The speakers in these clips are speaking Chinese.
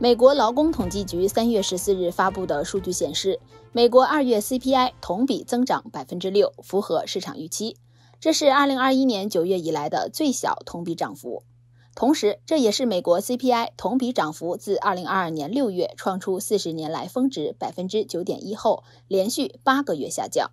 美国劳工统计局三月十四日发布的数据显示，美国二月 CPI 同比增长百分之六，符合市场预期。这是二零二一年九月以来的最小同比涨幅，同时这也是美国 CPI 同比涨幅自二零二二年六月创出四十年来峰值百分之九点一后，连续八个月下降。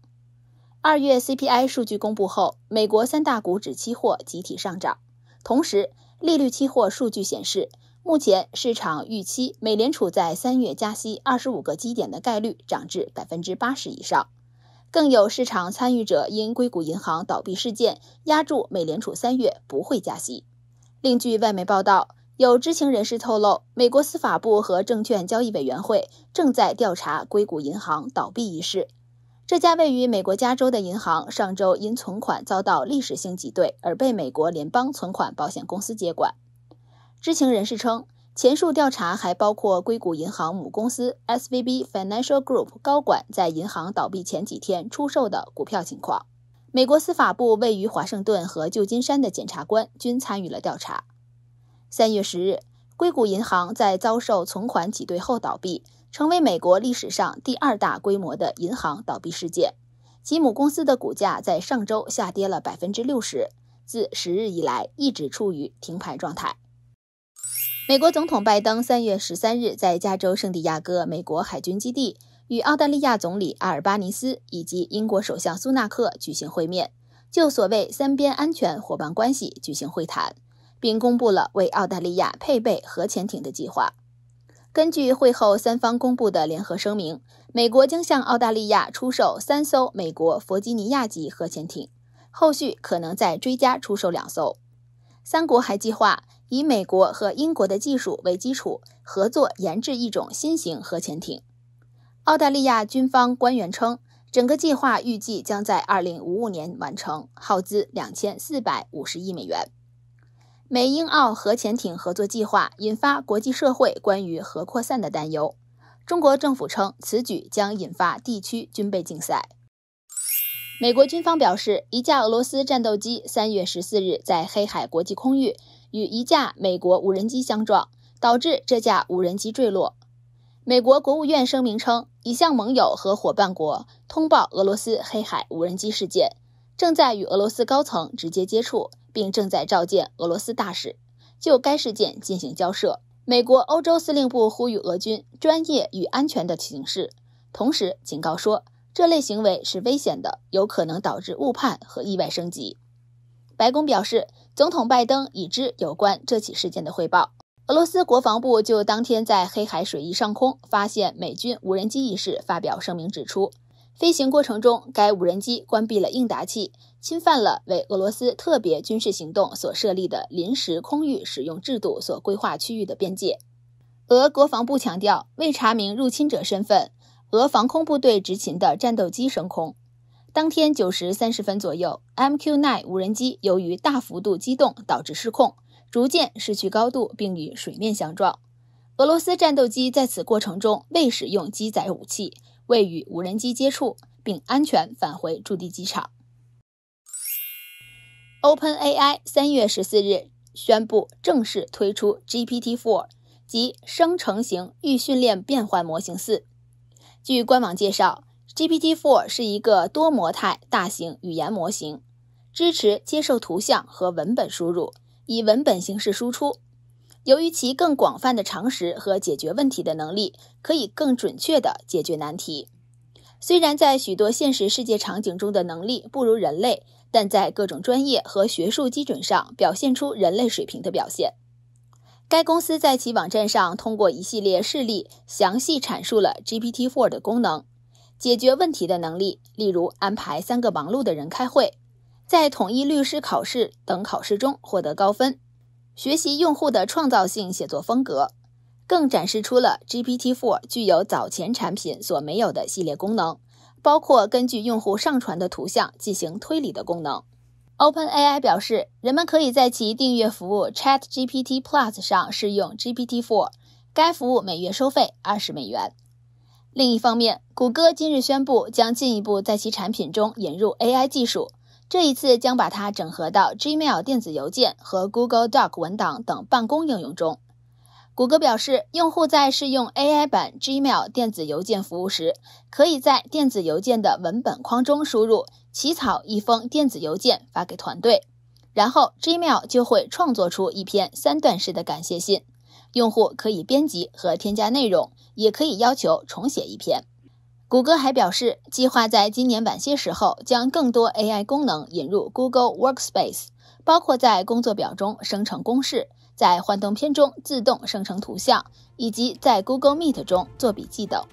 二月 CPI 数据公布后，美国三大股指期货集体上涨，同时利率期货数据显示。目前市场预期，美联储在三月加息二十五个基点的概率涨至百分之八十以上。更有市场参与者因硅谷银行倒闭事件，压住美联储三月不会加息。另据外媒报道，有知情人士透露，美国司法部和证券交易委员会正在调查硅谷银行倒闭一事。这家位于美国加州的银行上周因存款遭到历史性挤兑而被美国联邦存款保险公司接管。知情人士称，前述调查还包括硅谷银行母公司 S V B Financial Group 高管在银行倒闭前几天出售的股票情况。美国司法部位于华盛顿和旧金山的检察官均参与了调查。三月十日，硅谷银行在遭受存款挤兑后倒闭，成为美国历史上第二大规模的银行倒闭事件。其母公司的股价在上周下跌了百分之六十，自十日以来一直处于停牌状态。美国总统拜登三月十三日在加州圣地亚哥美国海军基地与澳大利亚总理阿尔巴尼斯以及英国首相苏纳克举行会面，就所谓三边安全伙伴关系举行会谈，并公布了为澳大利亚配备核潜艇的计划。根据会后三方公布的联合声明，美国将向澳大利亚出售三艘美国弗吉尼亚级核潜艇，后续可能再追加出售两艘。三国还计划。以美国和英国的技术为基础，合作研制一种新型核潜艇。澳大利亚军方官员称，整个计划预计将在二零五五年完成，耗资两千四百五十亿美元。美英澳核潜艇合作计划引发国际社会关于核扩散的担忧。中国政府称此举将引发地区军备竞赛。美国军方表示，一架俄罗斯战斗机三月十四日在黑海国际空域。与一架美国无人机相撞，导致这架无人机坠落。美国国务院声明称，已向盟友和伙伴国通报俄罗斯黑海无人机事件，正在与俄罗斯高层直接接触，并正在召见俄罗斯大使就该事件进行交涉。美国欧洲司令部呼吁俄军专业与安全的行事，同时警告说，这类行为是危险的，有可能导致误判和意外升级。白宫表示。总统拜登已知有关这起事件的汇报。俄罗斯国防部就当天在黑海水域上空发现美军无人机一事发表声明，指出飞行过程中该无人机关闭了应答器，侵犯了为俄罗斯特别军事行动所设立的临时空域使用制度所规划区域的边界。俄国防部强调，未查明入侵者身份，俄防空部队执勤的战斗机升空。当天九时三十分左右，MQ-9 无人机由于大幅度机动导致失控，逐渐失去高度，并与水面相撞。俄罗斯战斗机在此过程中未使用机载武器，未与无人机接触，并安全返回驻地机场。OpenAI 三月十四日宣布正式推出 GPT-4，即生成型预训练变换模型四。据官网介绍。GPT-4 是一个多模态大型语言模型，支持接受图像和文本输入，以文本形式输出。由于其更广泛的常识和解决问题的能力，可以更准确地解决难题。虽然在许多现实世界场景中的能力不如人类，但在各种专业和学术基准上表现出人类水平的表现。该公司在其网站上通过一系列事例详细阐述了 GPT-4 的功能。解决问题的能力，例如安排三个忙碌的人开会，在统一律师考试等考试中获得高分，学习用户的创造性写作风格，更展示出了 GPT-4 具有早前产品所没有的系列功能，包括根据用户上传的图像进行推理的功能。OpenAI 表示，人们可以在其订阅服务 ChatGPT Plus 上试用 GPT-4，该服务每月收费二十美元。另一方面，谷歌今日宣布将进一步在其产品中引入 AI 技术。这一次将把它整合到 Gmail 电子邮件和 Google Doc 文档等办公应用中。谷歌表示，用户在试用 AI 版 Gmail 电子邮件服务时，可以在电子邮件的文本框中输入起草一封电子邮件发给团队，然后 Gmail 就会创作出一篇三段式的感谢信。用户可以编辑和添加内容。也可以要求重写一篇。谷歌还表示，计划在今年晚些时候将更多 AI 功能引入 Google Workspace，包括在工作表中生成公式、在幻灯片中自动生成图像，以及在 Google Meet 中做笔记等。